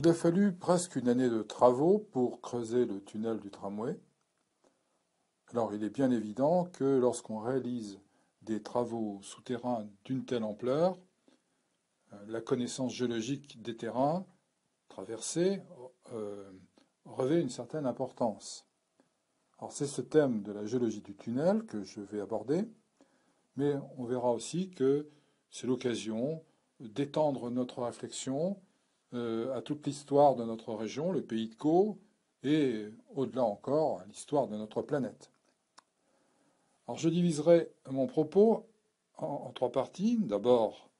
Il a fallu presque une année de travaux pour creuser le tunnel du tramway. Alors il est bien évident que lorsqu'on réalise des travaux souterrains d'une telle ampleur, euh, la connaissance géologique des terrains traversés euh, revêt une certaine importance. Alors c'est ce thème de la géologie du tunnel que je vais aborder, mais on verra aussi que c'est l'occasion d'étendre notre réflexion euh, à toute l'histoire de notre région, le pays de Caux, et au-delà encore, à l'histoire de notre planète. Alors je diviserai mon propos en, trois parties. D'abord,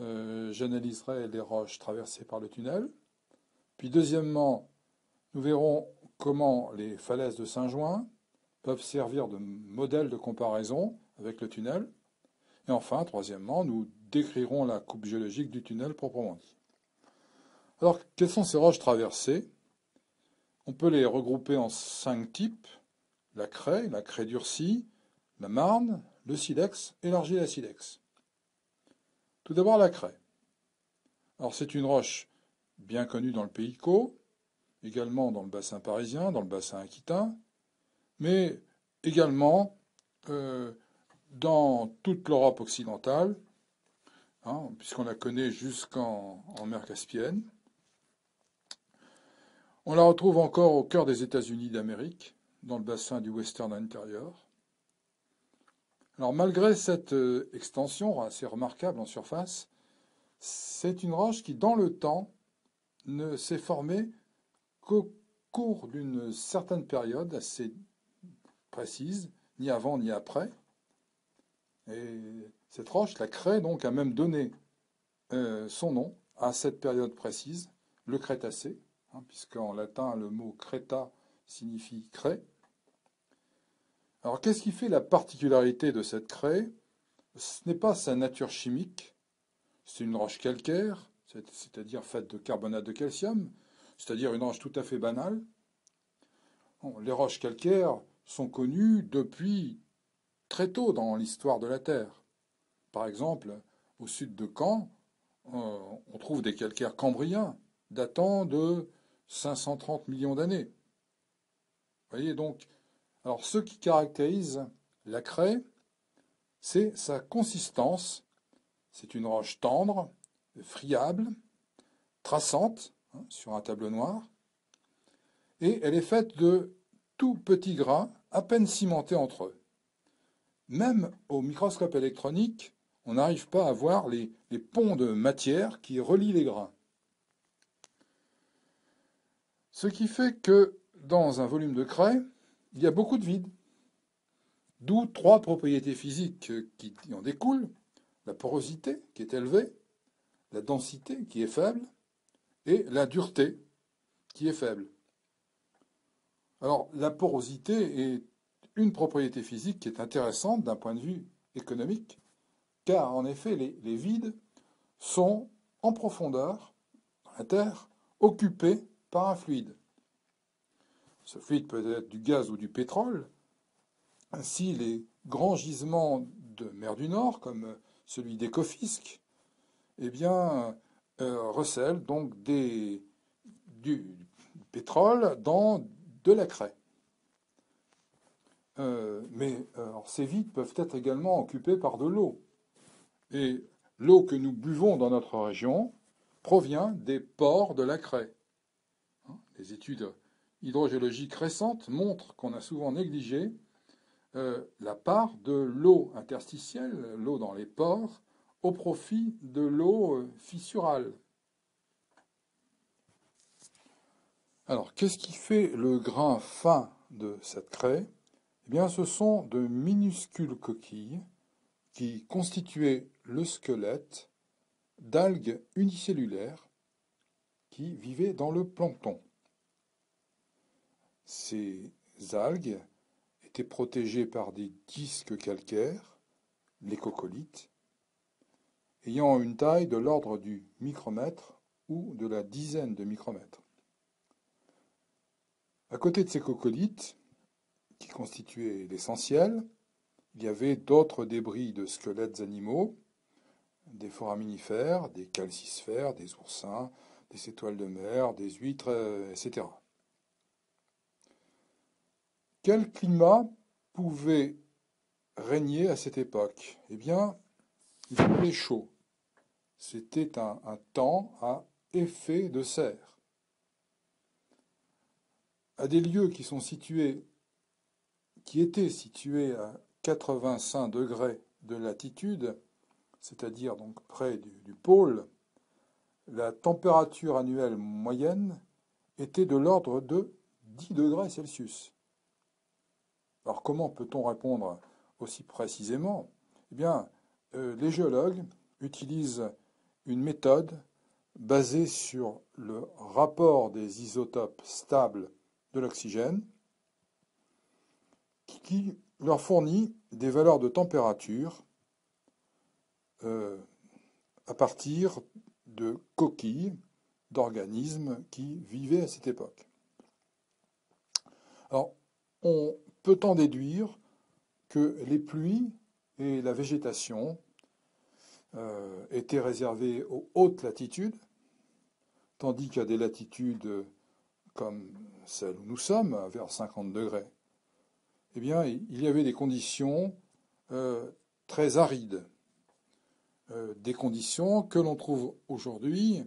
euh, j'analyserai les roches traversées par le tunnel. Puis deuxièmement, nous verrons comment les falaises de Saint-Jouin peuvent servir de modèle de comparaison avec le tunnel. Et enfin, troisièmement, nous décrirons la coupe géologique du tunnel proprement dit. Alors, quelles sont ces roches traversées On peut les regrouper en cinq types la craie, la craie durcie, la marne, le silex et l'argile à silex. Tout d'abord, la craie. Alors, c'est une roche bien connue dans le pays de Caux, également dans le bassin parisien, dans le bassin aquitain, mais également euh, dans toute l'Europe occidentale, hein, puisqu'on la connaît jusqu'en mer Caspienne. On la retrouve encore au cœur des États-Unis d'Amérique, dans le bassin du western Interior. Alors malgré cette euh, extension assez remarquable en surface, c'est une roche qui, dans le temps, ne s'est formée qu'au cours d'une certaine période assez précise, ni avant ni après. Et cette roche, la crée, donc, a même donné euh, son nom à cette période précise, le Crétacé. Hein, puisqu'en latin le mot créta signifie craie. Alors qu'est-ce qui fait la particularité de cette craie Ce n'est pas sa nature chimique, c'est une roche calcaire, c'est-à-dire faite de carbonate de calcium, c'est-à-dire une roche tout à fait banale. les roches calcaires sont connues depuis très tôt dans l'histoire de la Terre. Par exemple, au sud de Caen, euh, on trouve des calcaires cambriens datant de 530 millions d'années. voyez donc, alors ce qui caractérise la craie, c'est sa consistance. C'est une roche tendre, friable, traçante hein, sur un tableau noir, et elle est faite de tout petits grains à peine cimentés entre eux. Même au microscope électronique, on n'arrive pas à voir les ponts de matière qui relient les grains. Ce qui fait que dans un volume de craie, il y a beaucoup de vide. D'où trois propriétés physiques euh, qui en découlent la porosité, qui est élevée, la densité, qui est faible, et la dureté, qui est faible. Alors, la porosité est une propriété physique qui est intéressante d'un point de vue économique, car en effet, les, vides sont en profondeur, dans la terre, occupés par un fluide. Ce fluide peut être du gaz ou du pétrole. Ainsi, les grands gisements de mer du Nord, comme celui d'Ecofisque, eh bien, euh, recèlent donc du pétrole dans de la craie. Euh, mais euh, ces vides peuvent être également occupés par de l'eau. Et l'eau que nous buvons dans notre région provient des ports de la craie. Les études hydrogéologiques récentes montrent qu'on a souvent négligé euh, la part de l'eau interstitielle, l'eau dans les pores, au profit de l'eau euh, fissurale. Alors, qu'est-ce qui fait le grain fin de cette craie Eh bien, ce sont de minuscules coquilles qui constituaient le squelette d'algues unicellulaires qui vivaient dans le plancton. Ces algues étaient protégées par des disques calcaires, les coccolithes, ayant une taille de l'ordre du micromètre ou de la dizaine de micromètres. À côté de ces coccolithes, qui constituaient l'essentiel, il y avait d'autres débris de squelettes animaux, des foraminifères, des calcisphères, des oursins, des étoiles de mer, des huîtres, euh, etc. Quel climat pouvait régner à cette époque Eh bien, il faisait chaud. C'était un, temps à effet de serre. À des lieux qui sont situés, qui étaient situés à 85 degrés de latitude, c'est-à-dire donc près du, pôle, la température annuelle moyenne était de l'ordre de 10 degrés Celsius. Alors comment peut-on répondre aussi précisément Eh bien, euh, les géologues utilisent une méthode basée sur le rapport des isotopes stables de l'oxygène qui leur fournit des valeurs de température euh, à partir de coquilles d'organismes qui vivaient à cette époque. Alors, on peut on déduire que les pluies et la végétation euh, étaient réservées aux hautes latitudes, tandis qu'à des latitudes comme celle où nous sommes, vers 50 degrés, eh bien, il y avait des conditions euh, très arides, euh, des conditions que l'on trouve aujourd'hui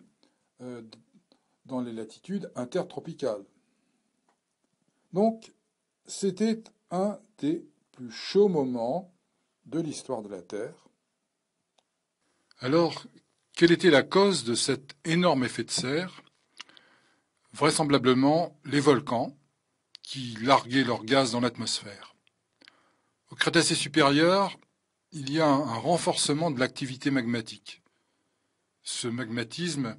dans les latitudes intertropicales. Donc, c'était un des plus chauds moments de l'histoire de la Terre. Alors, quelle était la cause de cet énorme effet de serre Vraisemblablement les volcans qui larguaient leur gaz dans l'atmosphère. Au Crétacé supérieur, il y a un renforcement de l'activité magmatique. Ce magmatisme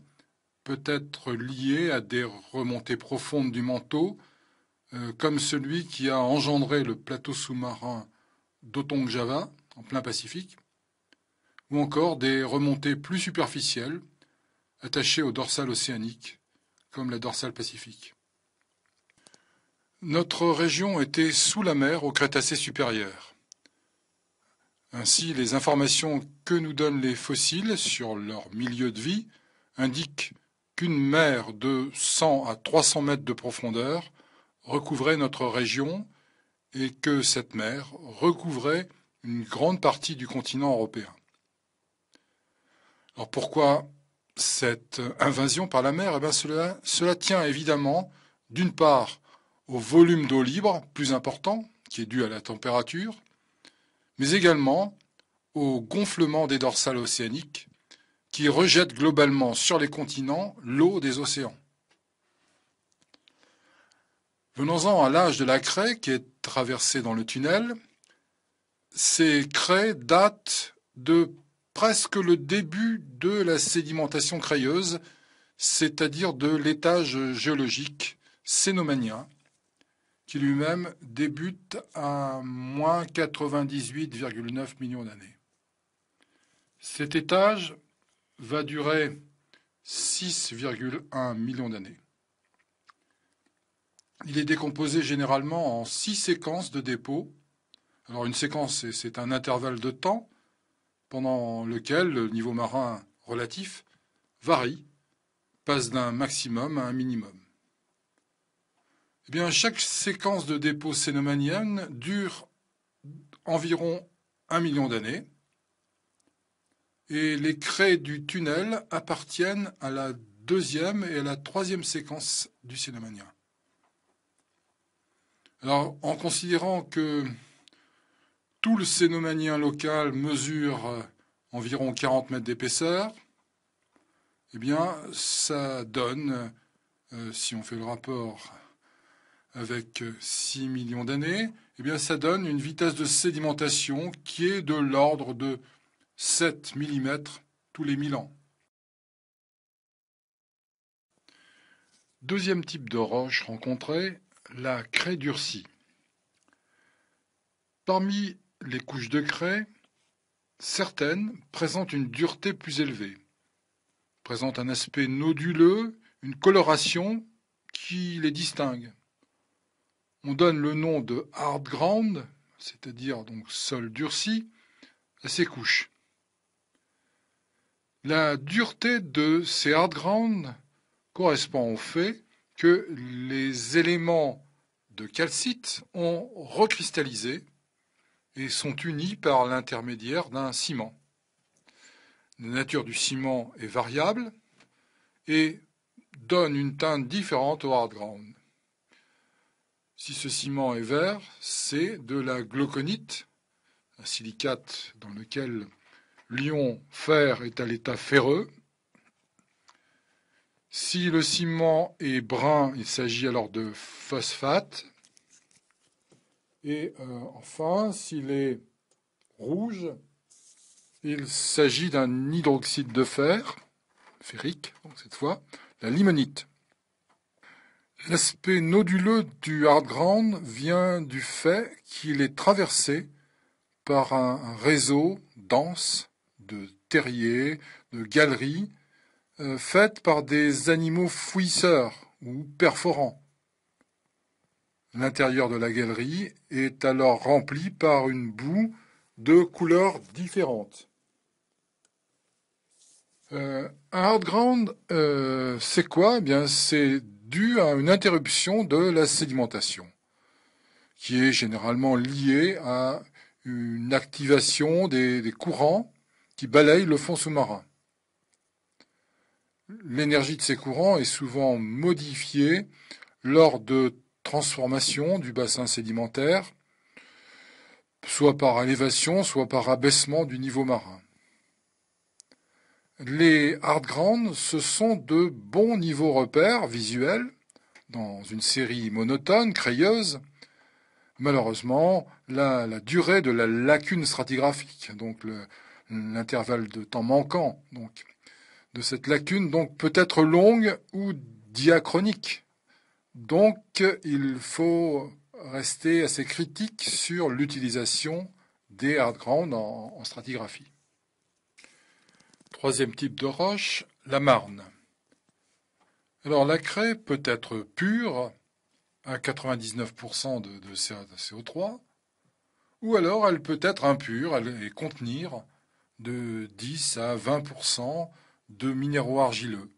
peut être lié à des remontées profondes du manteau, euh, comme celui qui a engendré le plateau sous-marin d'Otong Java, en plein Pacifique, ou encore des remontées plus superficielles attachées aux dorsales océaniques, comme la dorsale pacifique. Notre région était sous la mer au Crétacé supérieur. Ainsi, les informations que nous donnent les fossiles sur leur milieu de vie indiquent qu'une mer de 100 à 300 mètres de profondeur recouvrait notre région et que cette mer recouvrait une grande partie du continent européen. Alors pourquoi cette invasion par la mer eh ben, cela, cela tient évidemment, d'une part, au volume d'eau libre plus important, qui est dû à la température, mais également au gonflement des dorsales océaniques, qui rejettent globalement sur les continents l'eau des océans. Venons-en à l'âge de la craie qui est traversée dans le tunnel. Ces craies datent de presque le début de la sédimentation crayeuse, c'est-à-dire de l'étage géologique cénomanien, qui lui-même débute à moins 98,9 millions d'années. Cet étage va durer 6,1 millions d'années. Il est décomposé généralement en six séquences de dépôt. Alors une séquence, c'est un intervalle de temps pendant lequel le niveau marin relatif varie, passe d'un maximum à un minimum. Eh bien, chaque séquence de dépôt cénomanienne dure environ un million d'années et les craies du tunnel appartiennent à la deuxième et à la troisième séquence du cénomanien. Alors, en considérant que tout le cénomanien local mesure euh, environ 40 mètres d'épaisseur, eh bien, ça donne, euh, si on fait le rapport avec 6 euh, millions d'années, eh bien, ça donne une vitesse de sédimentation qui est de l'ordre de 7 mm tous les 1000 ans. Deuxième type de roche rencontrée, la craie durcie. Parmi les couches de craie, certaines présentent une dureté plus élevée, présentent un aspect noduleux, une coloration qui les distingue. On donne le nom de hard ground, c'est-à-dire donc sol durci, à ces couches. La dureté de ces hard ground correspond au fait que les éléments de calcite ont recristallisé et sont unis par l'intermédiaire d'un ciment. La nature du ciment est variable et donne une teinte différente au hard ground. Si ce ciment est vert, c'est de la glauconite, un silicate dans lequel l'ion fer est à l'état ferreux, si le ciment est brun, il s'agit alors de phosphate. Et euh, enfin, s'il est rouge, il s'agit d'un hydroxyde de fer, ferrique, donc cette fois, la limonite. L'aspect noduleux du hard ground vient du fait qu'il est traversé par un réseau dense de terriers, de galeries euh, faites par des animaux fouisseurs ou perforants. L'intérieur de la galerie est alors rempli par une boue de couleurs différentes. Euh, un hard ground, euh, c'est quoi eh Bien, c'est dû à une interruption de la sédimentation, qui est généralement liée à une activation des, des courants qui balayent le fond sous-marin l'énergie de ces courants est souvent modifiée lors de transformations du bassin sédimentaire, soit par élévation, soit par abaissement du niveau marin. Les hard grounds, ce sont de bons niveaux repères visuels dans une série monotone, crayeuse. Malheureusement, la, la durée de la lacune stratigraphique, donc l'intervalle de temps manquant, donc de cette lacune, donc peut-être longue ou diachronique. Donc il faut rester assez critique sur l'utilisation des hard en, stratigraphie. Troisième type de roche, la marne. Alors la craie peut être pure, à 99% de, de, CO3, ou alors elle peut être impure et contenir de 10 à 20% de minéraux argileux.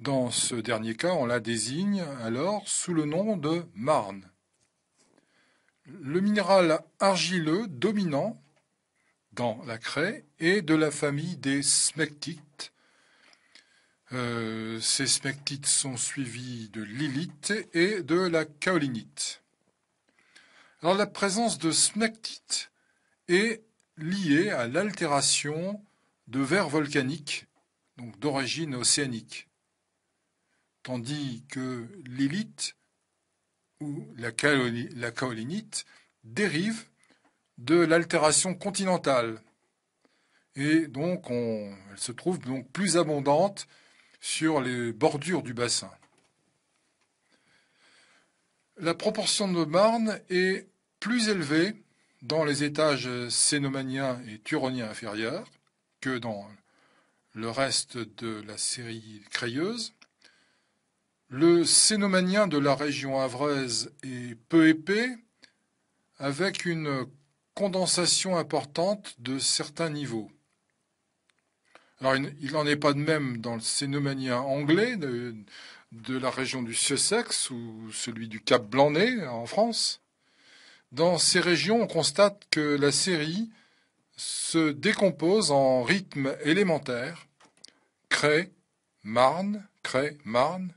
Dans ce dernier cas, on la désigne alors sous le nom de marne. Le minéral argileux dominant dans la craie est de la famille des smectites. Euh, ces smectites sont suivis de l'ilite et de la kaolinite. Alors la présence de smectites est liée à l'altération de vers volcaniques donc d'origine océanique, tandis que l'élite ou la, kaolinite dérive de l'altération continentale et donc elle se trouve donc plus abondante sur les bordures du bassin. La proportion de marnes est plus élevée dans les étages cénomaniens et turoniens inférieurs que dans le reste de la série crayeuse. Le cénomanien de la région havraise est peu épais, avec une condensation importante de certains niveaux. Alors, il n'en est pas de même dans le cénomanien anglais de, la région du Sussex ou celui du Cap Blanc-Nez en France. Dans ces régions, on constate que la série se décompose en rythmes élémentaires, cré marne, cré marne,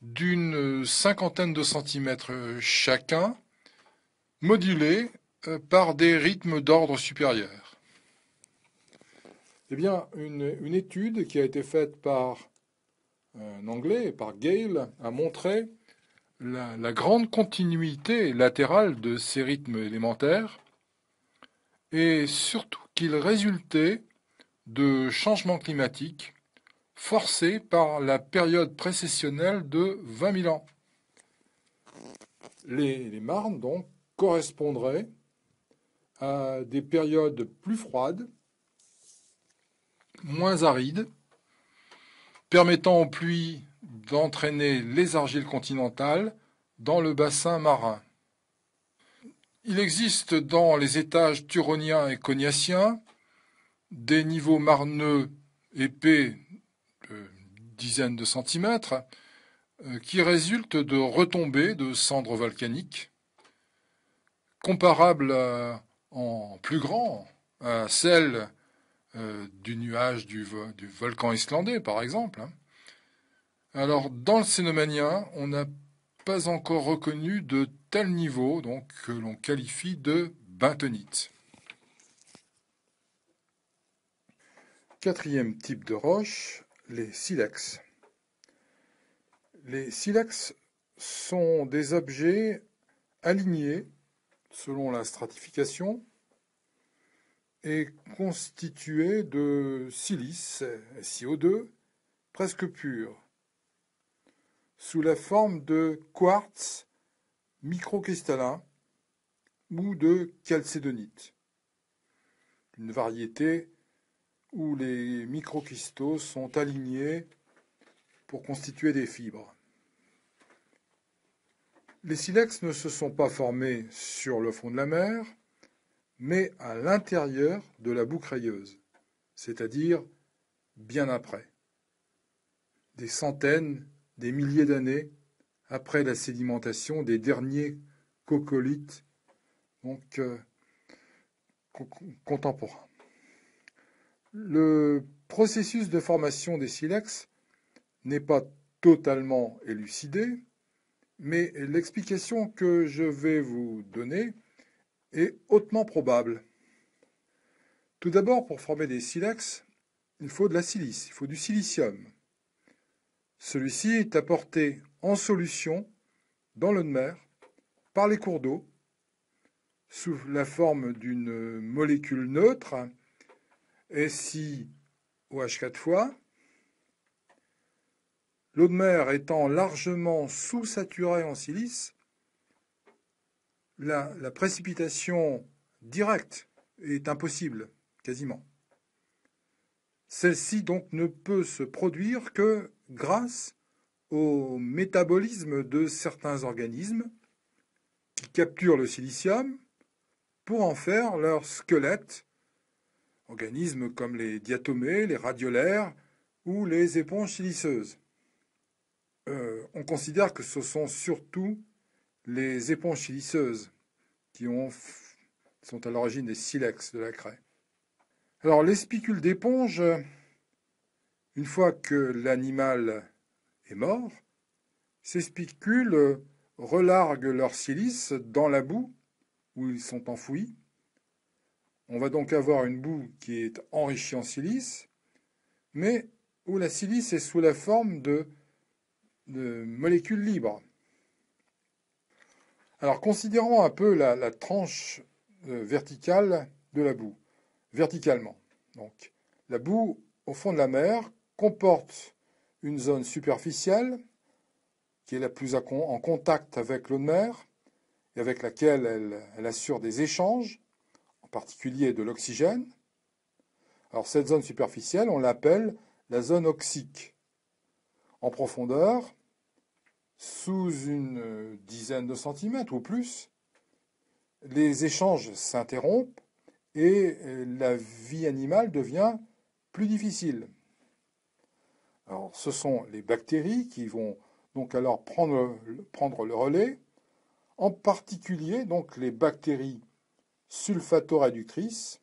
d'une cinquantaine de centimètres chacun, modulés euh, par des rythmes d'ordre supérieur. Eh bien, une, étude qui a été faite par un Anglais, par Gale, a montré la grande continuité latérale de ces rythmes élémentaires et surtout qu'il résultait de changements climatiques forcés par la période précessionnelle de 20 000 ans. Les, marnes, donc, correspondraient à des périodes plus froides, moins arides, permettant aux pluies d'entraîner les argiles continentales dans le bassin marin. Il existe dans les étages turoniens et cognatiens des niveaux marneux épais de euh, dizaines de centimètres euh, qui résultent de retombées de cendres volcaniques comparables en plus grand à celles euh, du nuage du, du, volcan islandais, par exemple. Hein. Alors, dans le cénomanien, on n'a pas encore reconnu de tel niveau donc, que l'on qualifie de bentonite. Quatrième type de roche, les silex. Les silex sont des objets alignés selon la stratification et constitués de silice, CO2, presque pur, sous la forme de quartz microcristallin ou de calcédonite, une variété où les microcristaux sont alignés pour constituer des fibres. Les silex ne se sont pas formés sur le fond de la mer, mais à l'intérieur de la boue rayeuse, c'est-à-dire bien après. Des centaines, des milliers d'années après la sédimentation des derniers coccolithes donc, euh, contemporains. Le processus de formation des silex n'est pas totalement élucidé, mais l'explication que je vais vous donner est hautement probable. Tout d'abord, pour former des silex, il faut de la silice, il faut du silicium. Celui-ci est apporté en solution dans l'eau de mer par les cours d'eau sous la forme d'une molécule neutre Si SiOH 4 fois. L'eau de mer étant largement sous-saturée en silice, la, la précipitation directe est impossible, quasiment. Celle-ci donc ne peut se produire que grâce au métabolisme de certains organismes qui capturent le silicium pour en faire leur squelette, organismes comme les diatomées, les radiolaires ou les éponges siliceuses. Euh, on considère que ce sont surtout les éponges siliceuses qui sont à l'origine des silex de la craie. Alors les spicules d'éponge une fois que l'animal est mort, ces spicules relarguent leur silice dans la boue où ils sont enfouis. On va donc avoir une boue qui est enrichie en silice, mais où la silice est sous la forme de, molécules libres. Alors considérons un peu la, tranche euh, verticale de la boue, verticalement. Donc la boue au fond de la mer comporte une zone superficielle, qui est la plus en contact avec l'eau de mer, et avec laquelle elle, assure des échanges, en particulier de l'oxygène. Alors cette zone superficielle, on l'appelle la zone oxique. En profondeur, sous une dizaine de centimètres ou plus, les échanges s'interrompent et la vie animale devient plus difficile. Alors, ce sont les bactéries qui vont donc alors prendre, prendre le relais, en particulier donc les bactéries sulfato-réductrices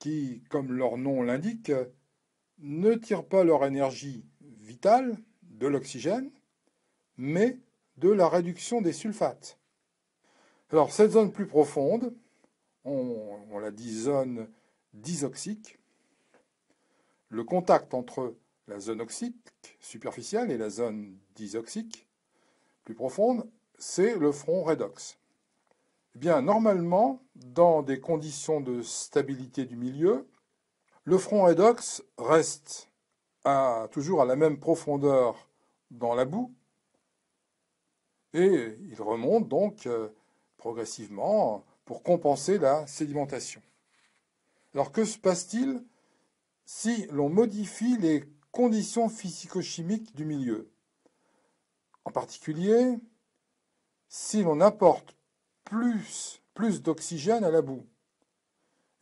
qui, comme leur nom l'indique, ne tirent pas leur énergie vitale de l'oxygène, mais de la réduction des sulfates. Alors, cette zone plus profonde, on, on la dit zone disoxique, le contact entre la zone oxyque superficielle et la zone disoxyque plus profonde, c'est le front redox. Eh bien, normalement, dans des conditions de stabilité du milieu, le front redox reste toujours à la même profondeur dans la boue et il remonte donc euh, progressivement pour compenser la sédimentation. Alors que se passe-t-il si l'on modifie les conditions physico-chimiques du milieu. En particulier, si l'on apporte plus, plus d'oxygène à la boue,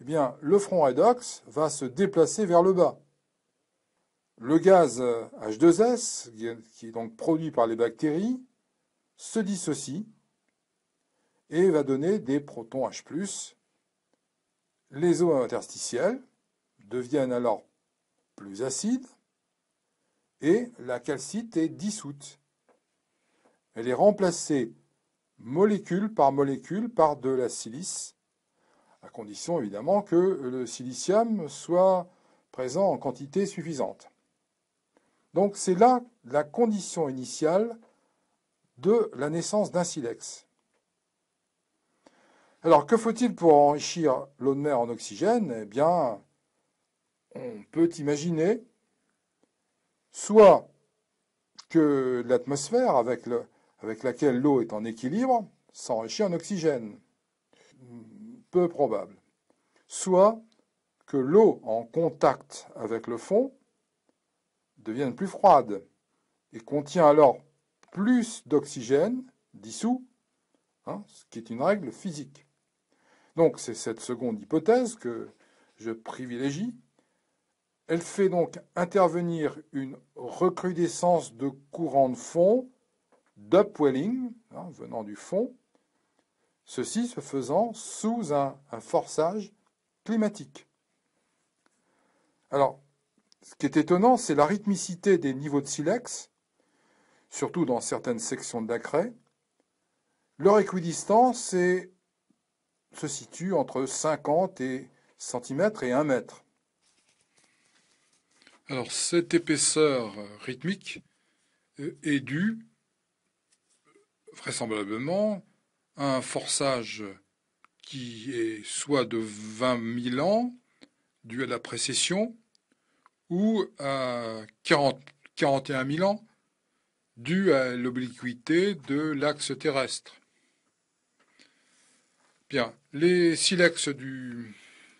eh bien, le front redox va se déplacer vers le bas. Le gaz H2S, qui est donc produit par les bactéries, se dissocie et va donner des protons H+. Les eaux interstitielles deviennent alors plus acides et la calcite est dissoute. Elle est remplacée molécule par molécule par de la silice, à condition évidemment que le silicium soit présent en quantité suffisante. Donc c'est là la condition initiale de la naissance d'un silex. Alors que faut-il pour enrichir l'eau de mer en oxygène Eh bien, on peut imaginer soit que l'atmosphère avec, laquelle l'eau est en équilibre s'enrichit en oxygène, peu probable, soit que l'eau en contact avec le fond devienne plus froide et contient alors plus d'oxygène dissous, hein, ce qui est une règle physique. Donc c'est cette seconde hypothèse que je privilégie elle fait donc intervenir une recrudescence de courants de fond, d'upwelling, hein, venant du fond, ceci se faisant sous un, forçage climatique. Alors, ce qui est étonnant, c'est la rythmicité des niveaux de silex, surtout dans certaines sections de la craie. Leur équidistance se situe entre 50 et cm et 1 mètre. Alors cette épaisseur rythmique euh, est due vraisemblablement à un forçage qui est soit de 20 000 ans, dû à la précession, ou à 41 000 ans, dû à l'obliquité de l'axe terrestre. Bien, les silex du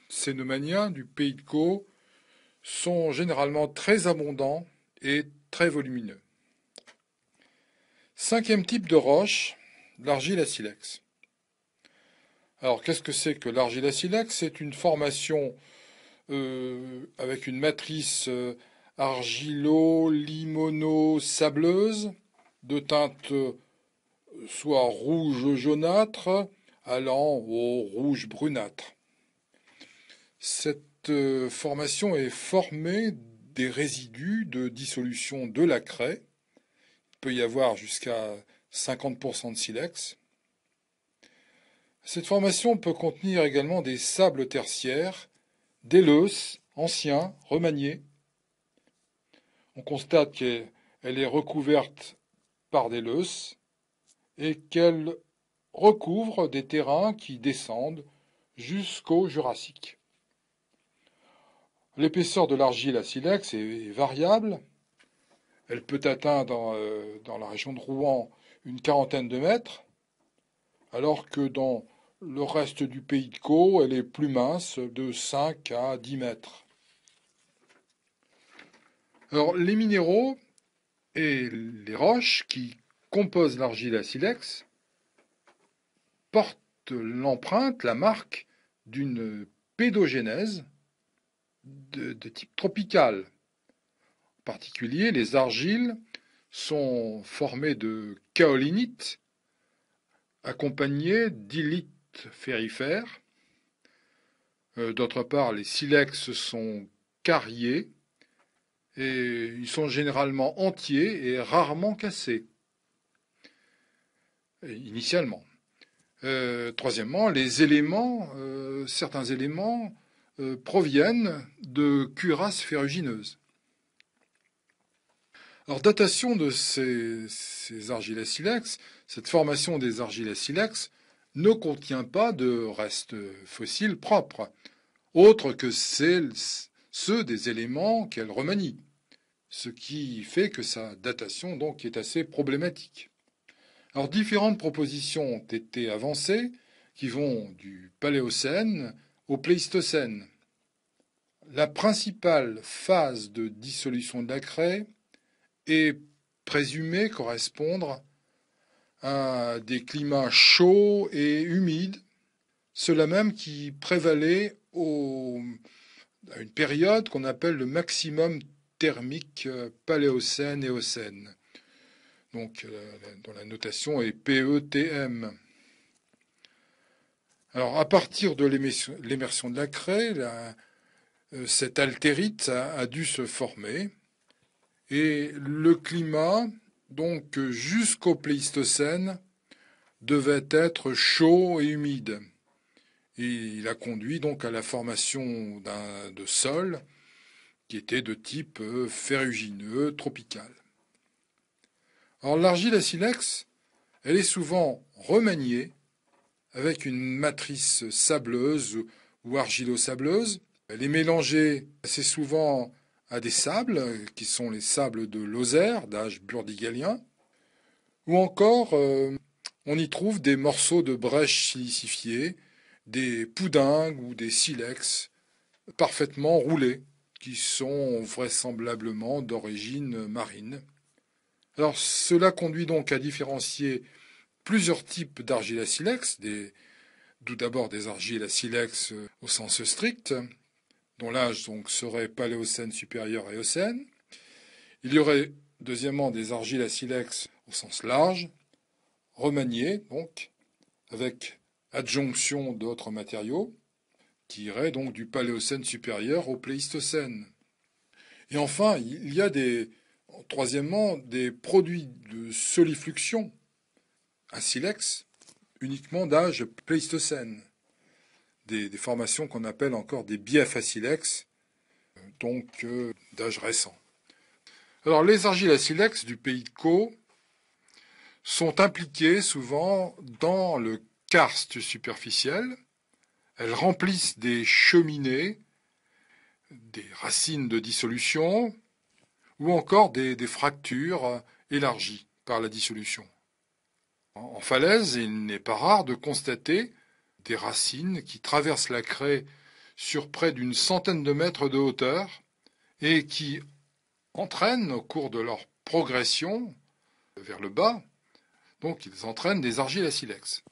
Cénomania, du Pays de Caux, sont généralement très abondants et très volumineux. Cinquième type de roche, l'argile à silex. Alors qu'est-ce que c'est que l'argile à silex C'est une formation euh, avec une matrice euh, argilo-limono-sableuse de teinte euh, soit rouge jaunâtre allant au rouge brunâtre. Cette cette euh, formation est formée des résidus de dissolution de la craie. Il peut y avoir jusqu'à 50% de silex. Cette formation peut contenir également des sables tertiaires, des leuces, anciens, remaniés. On constate qu'elle est recouverte par des leuces et qu'elle recouvre des terrains qui descendent jusqu'au Jurassique. L'épaisseur de l'argile à silex est variable. Elle peut atteindre euh, dans, la région de Rouen une quarantaine de mètres, alors que dans le reste du pays de Caux, elle est plus mince, de 5 à 10 mètres. Alors, les minéraux et les roches qui composent l'argile à silex portent l'empreinte, la marque d'une pédogénèse, de, type tropical. En particulier, les argiles sont formées de kaolinite accompagnées d'ilite férifères. Euh, d'autre part, les silex sont carriés et ils sont généralement entiers et rarement cassés euh, initialement. Euh, troisièmement, les éléments, certains éléments euh, proviennent de cuirasses ferrugineuses. Alors, datation de ces, ces argiles silex, cette formation des argiles silex ne contient pas de restes fossiles propres, autres que ceux des éléments qu'elle remanie, ce qui fait que sa datation donc est assez problématique. Alors différentes propositions ont été avancées qui vont du Paléocène au Pléistocène, la principale phase de dissolution de la craie est présumée correspondre à des climats chauds et humides, ceux-là même qui prévalaient à une période qu'on appelle le maximum thermique euh, paléocène éocène Donc, euh, dont la notation est PETM. Alors, à partir de l'émersion de la craie, euh, cet cette altérite a, dû se former. Et le climat, donc jusqu'au Pléistocène, devait être chaud et humide. Et il a conduit donc à la formation de sol qui était de type euh, ferrugineux, tropical. Alors l'argile à silex, elle est souvent remaniée avec une matrice sableuse ou argilo-sableuse. Elle est mélangée assez souvent à des sables, qui sont les sables de Lozère, d'âge burdigalien, ou encore euh, on y trouve des morceaux de brèche silicifiées, des poudingues ou des silex parfaitement roulés, qui sont vraisemblablement d'origine marine. Alors cela conduit donc à différencier plusieurs types d'argiles à silex, d'où d'abord des argiles à silex euh, au sens strict, dont l'âge donc serait paléocène supérieur à Éocène. Il y aurait deuxièmement des argiles à silex au sens large, remaniées donc, avec adjonction d'autres matériaux, qui iraient donc du paléocène supérieur au pléistocène. Et enfin, il y a des, troisièmement, des produits de solifluxion, un silex uniquement d'âge pléistocène, des, formations qu'on appelle encore des biefs à silex, euh, donc euh, d'âge récent. Alors les argiles à silex du pays de Caux sont impliquées souvent dans le karst superficiel. Elles remplissent des cheminées, des racines de dissolution ou encore des fractures élargies par la dissolution. En, falaise, il n'est pas rare de constater des racines qui traversent la craie sur près d'une centaine de mètres de hauteur et qui entraînent au cours de leur progression vers le bas, donc ils entraînent des argiles à silex.